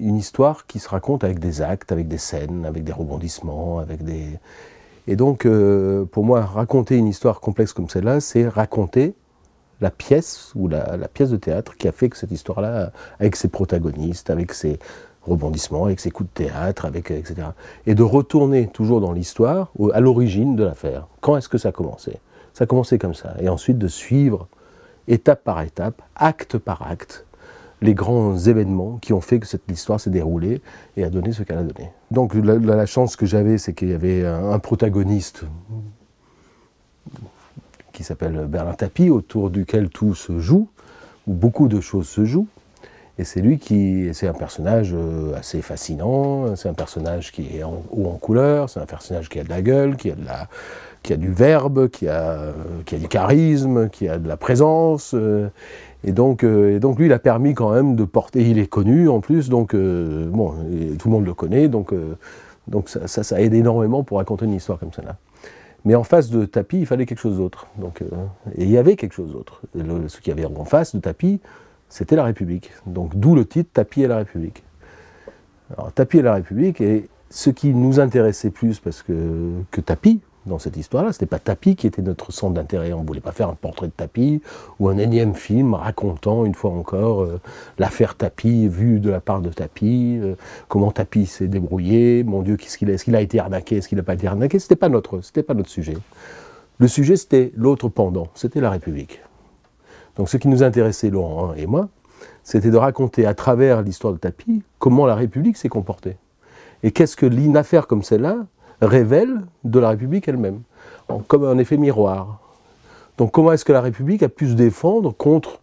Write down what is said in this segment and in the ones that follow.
une histoire qui se raconte avec des actes, avec des scènes, avec des rebondissements, avec des... Et donc, euh, pour moi, raconter une histoire complexe comme celle-là, c'est raconter la pièce ou la, pièce de théâtre qui a fait que cette histoire-là, avec ses protagonistes, avec ses rebondissements, avec ses coups de théâtre, avec etc. Et de retourner toujours dans l'histoire, à l'origine de l'affaire. Quand est-ce que ça a commencé Ça a commencé comme ça. Et ensuite de suivre étape par étape, acte par acte, les grands événements qui ont fait que cette histoire s'est déroulée et a donné ce qu'elle a donné. Donc la, chance que j'avais, c'est qu'il y avait un, protagoniste qui s'appelle Berlin Tapie, autour duquel tout se joue, où beaucoup de choses se jouent. Et c'est lui qui, c'est un personnage euh, assez fascinant, c'est un personnage qui est en, haut en couleur, c'est un personnage qui a de la gueule, qui a, du verbe, euh, qui a, du charisme, qui a de la présence. Euh, et donc, lui, il a permis quand même de porter, il est connu en plus, donc bon, tout le monde le connaît, donc, ça, ça, aide énormément pour raconter une histoire comme celle-là. Mais en face de tapis, il fallait quelque chose d'autre. Donc, et il y avait quelque chose d'autre. Ce qu'il y avait en face de tapis, c'était la République. Donc d'où le titre Tapis et la République. Alors Tapis et la République, et ce qui nous intéressait plus parce que, que Tapis, dans cette histoire-là, ce n'était pas Tapis qui était notre centre d'intérêt. On ne voulait pas faire un portrait de Tapis ou un énième film racontant, une fois encore, euh, l'affaire Tapis, vue de la part de Tapis, euh, comment Tapis s'est débrouillé, mon Dieu, qu'est-ce qu'il a, est-ce qu'il a été arnaqué, est-ce qu'il n'a pas été arnaqué. Ce n'était pas, pas notre sujet. Le sujet, c'était l'autre pendant, c'était la République. Donc ce qui nous intéressait, Laurent hein, et moi, c'était de raconter à travers l'histoire de tapis comment la République s'est comportée. Et qu'est-ce que l'inaffaire comme celle-là révèle de la République elle-même, comme un effet miroir. Donc comment est-ce que la République a pu se défendre contre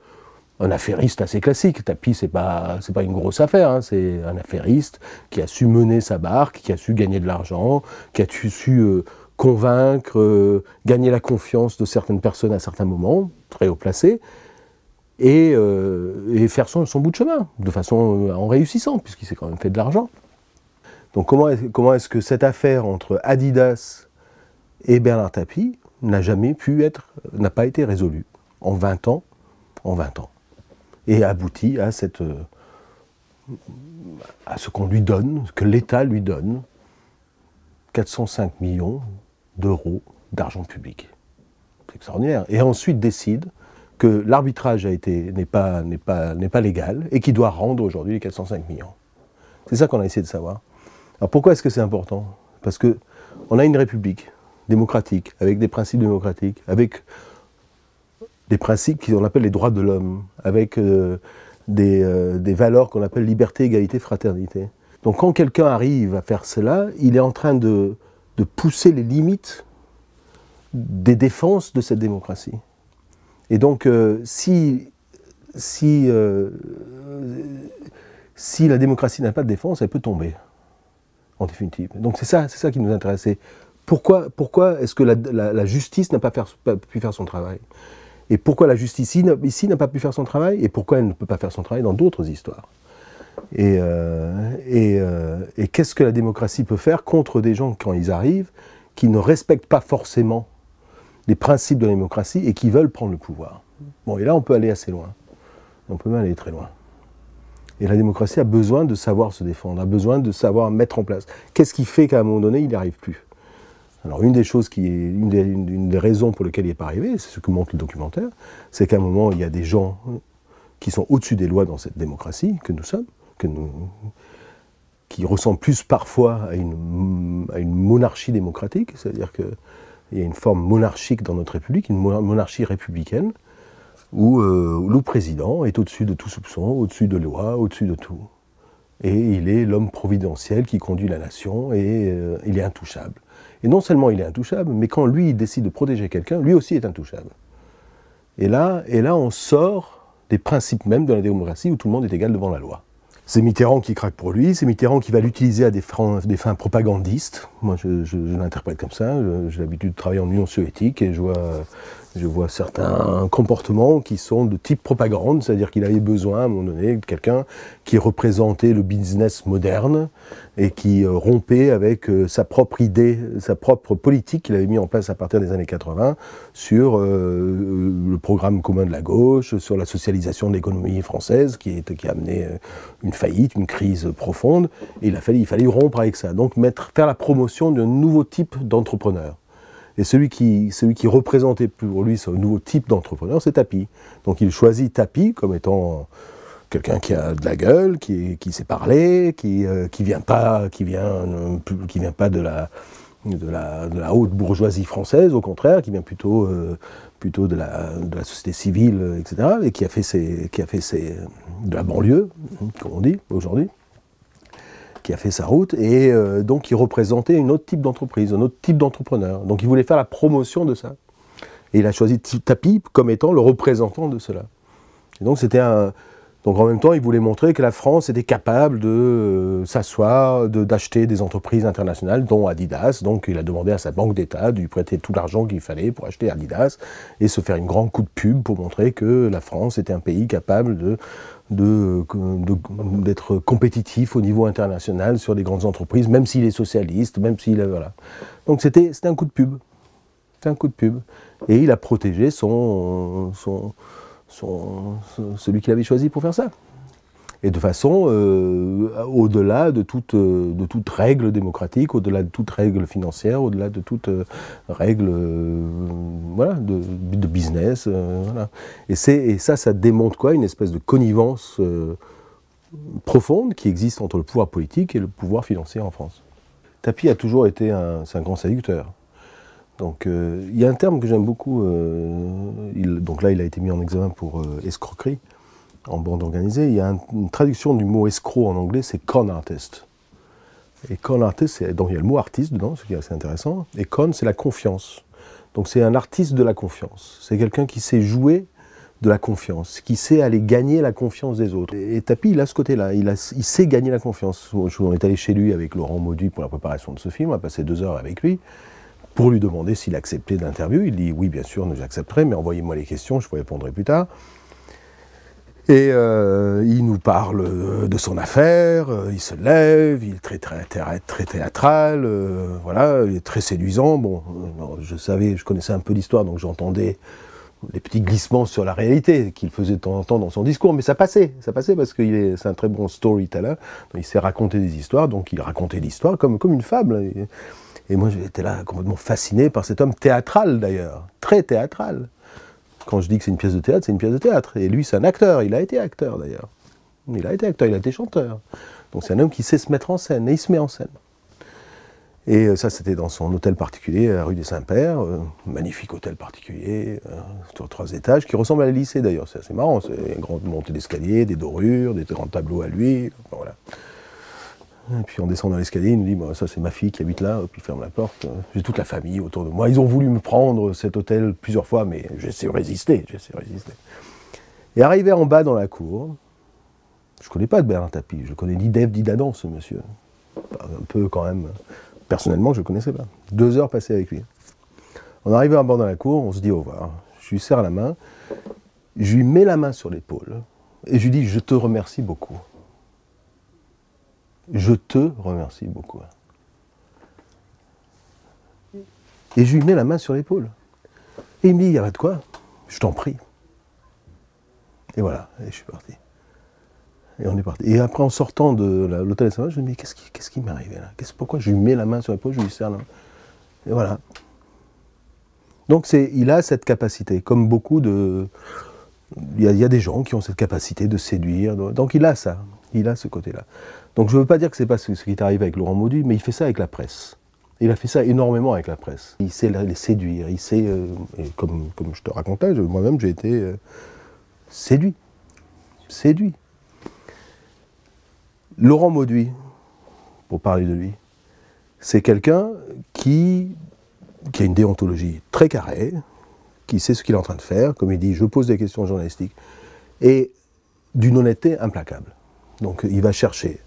un affairiste assez classique. Tapi, c'est pas, pas une grosse affaire. Hein, c'est un affairiste qui a su mener sa barque, qui a su gagner de l'argent, qui a su euh, convaincre, euh, gagner la confiance de certaines personnes à certains moments, très haut placés. Euh, et, faire son, bout de chemin, de façon euh, en réussissant, puisqu'il s'est quand même fait de l'argent. Donc comment est-ce que cette affaire entre Adidas et Bernard Tapie n'a jamais pu être, n'a pas été résolue en 20 ans, en 20 ans, et aboutit à cette, euh, à ce qu'on lui donne, que l'État lui donne, 405 millions d'euros d'argent public. C'est extraordinaire. Et ensuite décide que l'arbitrage n'est pas, légal et qui doit rendre aujourd'hui les 405 millions. C'est ça qu'on a essayé de savoir. Alors pourquoi est-ce que c'est important Parce que on a une république démocratique, avec des principes démocratiques, avec des principes qu'on appelle les droits de l'homme, avec euh, euh, des, valeurs qu'on appelle liberté, égalité, fraternité. Donc quand quelqu'un arrive à faire cela, il est en train de pousser les limites des défenses de cette démocratie. Et donc, euh, si, si, euh, si la démocratie n'a pas de défense, elle peut tomber, en définitive. Donc c'est ça, ça qui nous intéressait. Pourquoi, pourquoi est-ce que la, justice n'a pas, pu faire son travail Et pourquoi la justice ici n'a pas pu faire son travail Et pourquoi elle ne peut pas faire son travail dans d'autres histoires et, euh, et qu'est-ce que la démocratie peut faire contre des gens quand ils arrivent qui ne respectent pas forcément les principes de la démocratie et qui veulent prendre le pouvoir. Bon, et là, on peut aller assez loin. On peut même aller très loin. Et la démocratie a besoin de savoir se défendre, a besoin de savoir mettre en place. Qu'est-ce qui fait qu'à un moment donné, il n'y arrive plus Alors, une des choses qui est, une des, raisons pour lesquelles il n'est pas arrivé, c'est ce que montre le documentaire, c'est qu'à un moment, il y a des gens qui sont au-dessus des lois dans cette démocratie que nous sommes, qui ressemblent plus parfois à une, à une monarchie démocratique, c'est-à-dire que il y a une forme monarchique dans notre République, une monarchie républicaine, euh, où, le président est au-dessus de tout soupçon, au-dessus de loi, au-dessus de tout. Et il est l'homme providentiel qui conduit la nation et euh, il est intouchable. Et non seulement il est intouchable, mais quand lui décide de protéger quelqu'un, lui aussi est intouchable. Et là, et là, on sort des principes même de la démocratie où tout le monde est égal devant la loi. C'est Mitterrand qui craque pour lui, c'est Mitterrand qui va l'utiliser à des fins propagandistes, moi, je, l'interprète comme ça. J'ai l'habitude de travailler en Union soviétique et je vois, je vois certains comportements qui sont de type propagande, c'est-à-dire qu'il avait besoin à un moment donné de quelqu'un qui représentait le business moderne et qui euh, rompait avec euh, sa propre idée, sa propre politique qu'il avait mis en place à partir des années 80 sur euh, le programme commun de la gauche, sur la socialisation de l'économie française qui, est, qui a amené une faillite, une crise profonde. Et il, il fallait rompre avec ça. Donc mettre, faire la promotion d'un nouveau type d'entrepreneur. Et celui qui, celui qui représentait pour lui ce nouveau type d'entrepreneur, c'est Tapi. Donc il choisit Tapi comme étant quelqu'un qui a de la gueule, qui, qui sait parler, qui, ne euh, qui vient pas, qui vient, euh, qui vient pas de la, de la, haute bourgeoisie française, au contraire, qui vient plutôt, euh, plutôt de, la, de la société civile, etc., et qui a fait, ses, qui a fait ses, de la banlieue, hein, comme on dit aujourd'hui qui a fait sa route et euh, donc il représentait un autre type d'entreprise, un autre type d'entrepreneur. Donc il voulait faire la promotion de ça. Et il a choisi Tapi comme étant le représentant de cela. Et donc c'était un, donc en même temps, il voulait montrer que la France était capable de euh, s'asseoir, d'acheter des entreprises internationales, dont Adidas. Donc il a demandé à sa banque d'État de lui prêter tout l'argent qu'il fallait pour acheter Adidas et se faire une grande coup de pub pour montrer que la France était un pays capable d'être compétitif au niveau international sur les grandes entreprises, même s'il est socialiste, même s'il voilà. Donc c'était un coup de pub, c'était un coup de pub, et il a protégé son, son celui qu'il avait choisi pour faire ça. Et de façon euh, au-delà de toute, euh, de règle démocratique, au-delà de toute règle financière, au-delà de toute euh, règle voilà, de, de business. voilà. et, et, ça, ça démontre quoi Une espèce de connivence profonde qui existe entre le pouvoir politique et le pouvoir financier en France. Tapi a toujours été un, un grand séducteur. Donc il y a un terme que j'aime beaucoup, donc là, il a été mis en examen pour euh, escroquerie en bande organisée. Il y a une traduction du mot escroc en anglais, c'est con artist. Et con artist, donc il y a le mot artiste dedans, ce qui est assez intéressant. Et con, c'est la confiance. Donc c'est un artiste de la confiance. C'est quelqu'un qui sait jouer de la confiance, qui sait aller gagner la confiance des autres. Et, Tapi, il a ce côté-là, il, il, sait gagner la confiance. On est allé chez lui avec Laurent Mauduit pour la préparation de ce film, on a passé deux heures avec lui pour lui demander s'il acceptait l'interview. Il dit oui, bien sûr, nous accepterons, mais envoyez-moi les questions, je vous répondrai plus tard. Et euh, il nous parle euh, de son affaire, euh, il se lève, il est très, très, très théâtral, voilà, il est très séduisant. Bon, je savais, je connaissais un peu l'histoire, donc j'entendais les petits glissements sur la réalité qu'il faisait de temps en temps dans son discours, mais ça passait, ça passait parce qu'il est, c'est un très bon storyteller, il sait raconter des histoires, donc il racontait l'histoire comme, comme une fable. Et moi, j'étais là complètement fasciné par cet homme théâtral d'ailleurs, très théâtral. Quand je dis que c'est une pièce de théâtre, c'est une pièce de théâtre. Et lui, c'est un acteur, il a été acteur d'ailleurs. Il a été acteur, il a été chanteur. Donc c'est un homme qui sait se mettre en scène, et il se met en scène. Et euh, ça, c'était dans son hôtel particulier à la rue des Saints-Pères, euh, magnifique hôtel particulier, euh, sur trois étages, qui ressemble à un lycée d'ailleurs, c'est assez marrant, c'est une grande montée d'escalier, des dorures, des grands tableaux à lui, voilà. Et puis on descend dans l'escalier, il nous dit bah, ça c'est ma fille qui habite là, puis il ferme la porte. J'ai toute la famille autour de moi. Ils ont voulu me prendre cet hôtel plusieurs fois, mais j'essaie de résister, de résister. Et arrivé en bas dans la cour, je ne connais pas de Bernard Tapie, je connais ni Dev ni Dadan, ce monsieur. Un peu quand même. Personnellement, je le connaissais pas. Deux heures passées avec lui. On arrive en bas dans la cour, on se dit au revoir. Je lui serre la main, je lui mets la main sur l'épaule et je lui dis je te remercie beaucoup je te remercie beaucoup. Et je lui mets la main sur l'épaule. Et il me dit, il a de quoi, je t'en prie. Et voilà, et je suis parti. Et on est parti. Et après, en sortant de l'hôtel des saint je me dis, qu'est-ce qui, ce qui m'est arrivé là Pourquoi je lui mets la main sur l'épaule, je lui serre la main Et voilà. Donc il a cette capacité, comme beaucoup de... il y, a des gens qui ont cette capacité de séduire. Donc il a ça. Il a ce côté-là. Donc je ne veux pas dire que ce n'est pas ce qui est arrivé avec Laurent Mauduit, mais il fait ça avec la presse. Il a fait ça énormément avec la presse. Il sait les séduire, il sait, euh, comme, je te racontais, moi-même j'ai été euh, séduit. Séduit. Laurent Mauduit, pour parler de lui, c'est quelqu'un qui a une déontologie très carrée, qui sait ce qu'il est en train de faire, comme il dit, je pose des questions journalistiques, et d'une honnêteté implacable. Donc il va chercher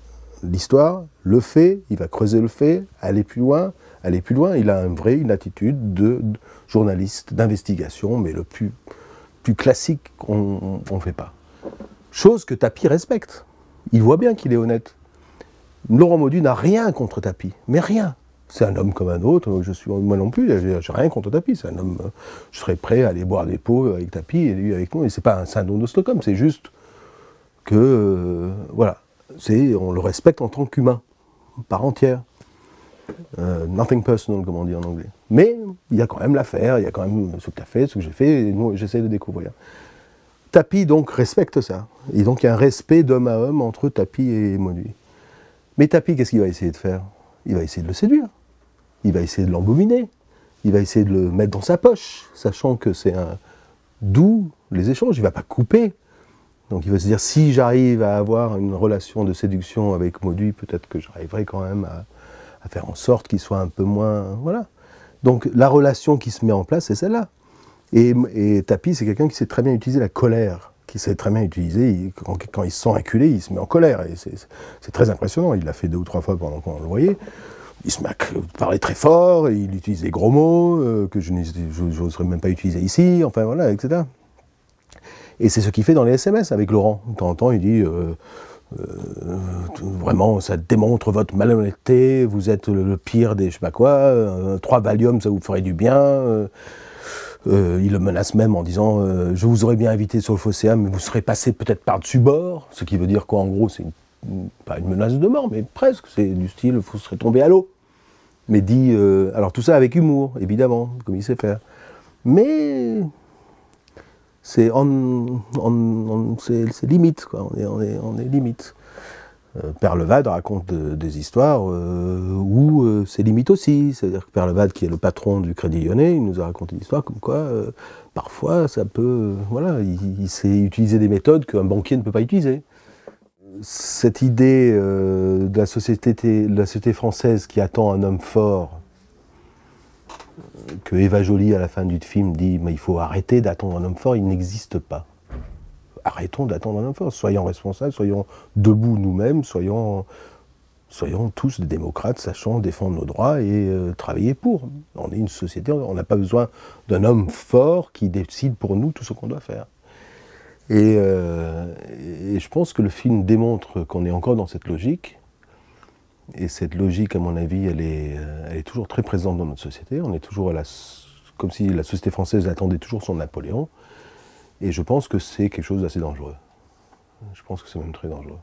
l'histoire, le fait, il va creuser le fait, aller plus loin, aller plus loin. Il a un vrai, une attitude de, journaliste, d'investigation, mais le plus, classique qu'on ne fait pas. Chose que Tapi respecte. Il voit bien qu'il est honnête. Laurent Maudu n'a rien contre Tapi, mais rien. C'est un homme comme un autre, je suis moi non plus, j'ai rien contre Tapi, c'est un homme, euh, je serais prêt à aller boire des pots avec Tapi et lui avec nous, et c'est pas un syndrome de Stockholm, c'est juste que euh, voilà, c'est on le respecte en tant qu'humain, par entière. Euh, nothing personal, comme on dit en anglais. Mais il y a quand même l'affaire, il y a quand même ce que tu as fait, ce que j'ai fait, et nous j'essaie de découvrir. Tapi donc respecte ça. Et donc il y a un respect d'homme à homme entre Tapi et Monu. Mais Tapi, qu'est-ce qu'il va essayer de faire Il va essayer de le séduire. Il va essayer de l'embobiner. Il va essayer de le mettre dans sa poche, sachant que c'est un. D'où les échanges. Il ne va pas couper donc il va se dire, si j'arrive à avoir une relation de séduction avec Mauduit, peut-être que j'arriverai quand même à, faire en sorte qu'il soit un peu moins... Voilà. Donc la relation qui se met en place, c'est celle-là. Et, et Tapi, c'est quelqu'un qui sait très bien utiliser la colère, qui sait très bien utiliser, quand, il se sent inculé, il se met en colère. c'est très impressionnant, il l'a fait deux ou trois fois pendant qu'on le voyait il se met euh, à parler très fort, il utilise des gros mots euh, que je n'oserais même pas utiliser ici, enfin voilà, etc. Et c'est ce qu'il fait dans les SMS avec Laurent. De temps en temps, il dit euh, euh, vraiment, ça démontre votre malhonnêteté, vous êtes le, pire des je sais pas quoi, euh, trois Valium, ça vous ferait du bien. il le menace même en disant Je vous aurais bien invité sur le fossé, mais vous serez passé peut-être par-dessus bord. Ce qui veut dire quoi En gros, c'est pas une menace de mort, mais presque. C'est du style Vous serez tombé à l'eau. Mais dit Alors tout ça avec humour, évidemment, comme il sait faire. Mais c'est on, c'est limite, quoi. On est, on est, limite. Euh, raconte des histoires euh, où euh, c'est limite aussi. C'est-à-dire que Perlevade, qui est le patron du Crédit Lyonnais, il nous a raconté une histoire comme quoi, parfois, ça peut. voilà, il, s'est sait utiliser des méthodes qu'un banquier ne peut pas utiliser. Cette idée de la, société, de la société française qui attend un homme fort que Eva Jolie, à la fin du film, dit Mais il faut arrêter d'attendre un homme fort, il n'existe pas. Arrêtons d'attendre un homme fort. Soyons responsables, soyons debout nous-mêmes, soyons, soyons tous des démocrates, sachant défendre nos droits et euh, travailler pour. On est une société, on n'a pas besoin d'un homme fort qui décide pour nous tout ce qu'on doit faire. et euh, je pense que le film démontre qu'on est encore dans cette logique, et cette logique, à mon avis, elle est, euh, elle est, toujours très présente dans notre société. On est toujours à la, comme si la société française attendait toujours son Napoléon. Et je pense que c'est quelque chose d'assez dangereux. Je pense que c'est même très dangereux.